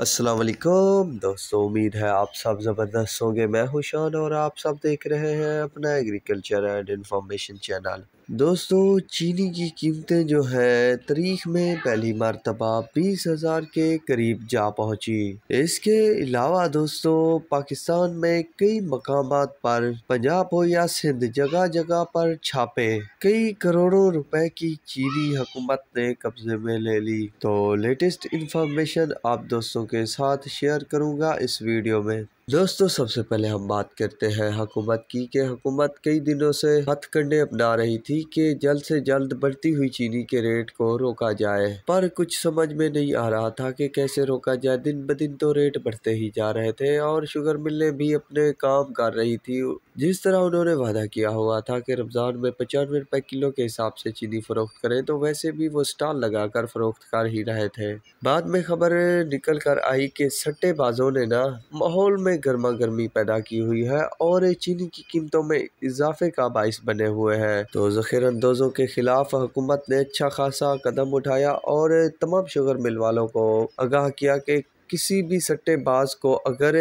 अस्सलाम वालेकुम दोस्तों उम्मीद है आप सब ज़बरदस्त होंगे मैं हुशान और आप सब देख रहे हैं अपना एग्रीकल्चर एंड इन्फॉर्मेशन चैनल दोस्तों चीनी की कीमतें जो है तारीख में पहली मरतबा बीस हज़ार के करीब जा पहुंची इसके अलावा दोस्तों पाकिस्तान में कई मकाम पर पंजाब हो या सिंध जगह जगह पर छापे कई करोड़ों रुपए की चीनी हुकूमत ने कब्जे में ले ली तो लेटेस्ट इंफॉर्मेशन आप दोस्तों के साथ शेयर करूंगा इस वीडियो में दोस्तों सबसे पहले हम बात करते हैं हुकूमत की कि हुकूमत कई दिनों से हथकंडे अपना रही थी कि जल्द से जल्द बढ़ती हुई चीनी के रेट को रोका जाए पर कुछ समझ में नहीं आ रहा था कि कैसे रोका जाए दिन ब दिन तो रेट बढ़ते ही जा रहे थे और शुगर मिलें भी अपने काम कर रही थी जिस तरह उन्होंने वादा किया हुआ था कि रमज़ान में पचानवे रुपये किलो के हिसाब से चीनी फ़रोख्त करें तो वैसे भी वो स्टॉल लगाकर फ़रोख्त कर ही रहे थे बाद में खबर निकल कर आई कि सट्टेबाजों ने ना माहौल में गर्मा गर्मी पैदा की हुई है और चीनी की कीमतों में इजाफे का बायस बने हुए हैं तो जखीर अंदोज़ों के खिलाफ हुकूमत ने अच्छा खासा कदम उठाया और तमाम शुगर मिल वालों को आगाह किया कि किसी भी सट्टेबाज को अगर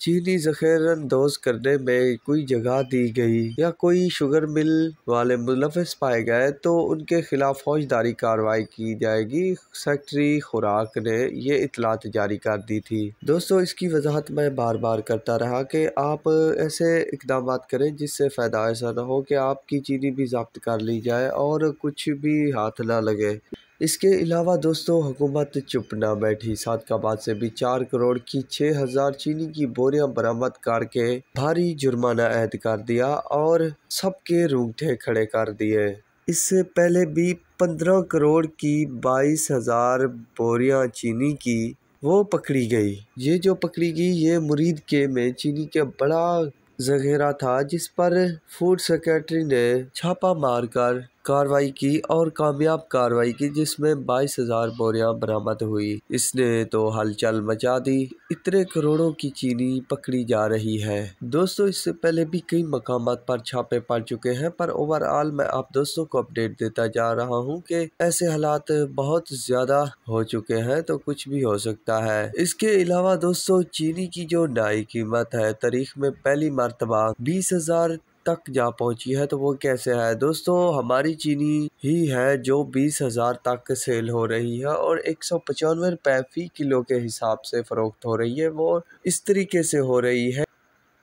चीनी जखीरंदोज करने में कोई जगह दी गई या कोई शुगर मिल वाले मुलविस पाए गए तो उनके खिलाफ फौजदारी कार्रवाई की जाएगी सेक्रेटरी खुराक ने ये इतलात जारी कर दी थी दोस्तों इसकी वजाहत मैं बार बार करता रहा कि आप ऐसे इकदाम करें जिससे फ़ायदा ऐसा ना हो कि आपकी चीनी भी जब्त कर ली जाए और कुछ भी हाथ ना लगे इसके अलावा दोस्तों हुकूमत चुप ना बैठी सादकाबाद से भी चार करोड़ की छः हज़ार चीनी की बोरियां बरामद करके भारी जुर्माना अहद कर दिया और सबके रूंगठे खड़े कर दिए इससे पहले भी पंद्रह करोड़ की बाईस हज़ार बोरियां चीनी की वो पकड़ी गई ये जो पकड़ी गई ये मुरीद के में चीनी का बड़ा जखेरा था जिस पर फूड सेक्रेटरी ने छापा मारकर कार्रवाई की और कामयाब कार्रवाई की जिसमें बाईस हजार बोरिया बरामद हुई इसने तो हलचल मचा दी इतने करोड़ों की चीनी पकड़ी जा रही है दोस्तों इससे पहले भी कई मकाम पर छापे पड़ चुके हैं पर ओवरऑल मैं आप दोस्तों को अपडेट देता जा रहा हूँ कि ऐसे हालात बहुत ज्यादा हो चुके हैं तो कुछ भी हो सकता है इसके अलावा दोस्तों चीनी की जो नाई कीमत है तारीख में पहली मरतबा बीस हजार तक जा पहुंची है तो वो कैसे है दोस्तों हमारी चीनी ही है जो बीस हज़ार तक सेल हो रही है और एक सौ पचानवे रुपए फ़ी किलो के हिसाब से फ़रोख्त हो रही है वो इस तरीके से हो रही है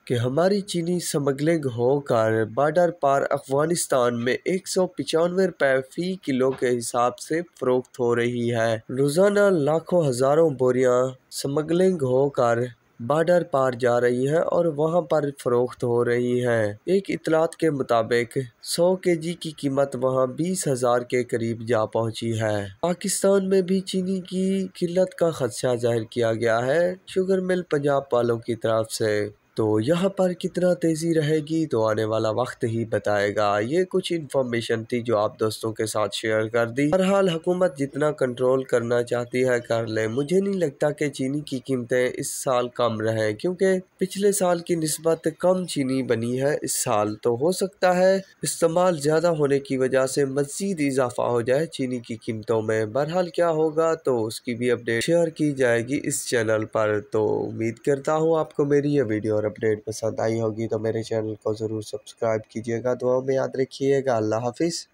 कि हमारी चीनी स्मगलिंग होकर बॉर्डर पार अफगानिस्तान में एक सौ पचानवे रुपए फ़ी किलो के हिसाब से फ़रोख्त हो रही है रोज़ाना लाखों हज़ारों बोरियां स्मगलिंग होकर बॉर्डर पार जा रही है और वहाँ पर फरोख्त हो रही है एक इतलात के मुताबिक सौ के जी की कीमत वहाँ बीस हजार के करीब जा पहुँची है पाकिस्तान में भी चीनी की किल्लत का खदशा जाहिर किया गया है शुगर मिल पंजाब वालों की तरफ से तो यहाँ पर कितना तेज़ी रहेगी तो आने वाला वक्त ही बताएगा ये कुछ इन्फॉर्मेशन थी जो आप दोस्तों के साथ शेयर कर दी बहरहाल हुकूमत जितना कंट्रोल करना चाहती है कर ले मुझे नहीं लगता कि चीनी की कीमतें इस साल कम रहें क्योंकि पिछले साल की नस्बत कम चीनी बनी है इस साल तो हो सकता है इस्तेमाल ज़्यादा होने की वजह से मजीद इजाफा हो जाए चीनी की कीमतों में बहरहाल क्या होगा तो उसकी भी अपडेट शेयर की जाएगी इस चैनल पर तो उम्मीद करता हूँ आपको मेरी ये वीडियो और अपडेट पसंद आई होगी तो मेरे चैनल को ज़रूर सब्सक्राइब कीजिएगा दुआओं में याद रखिएगा अल्लाह हाफिज़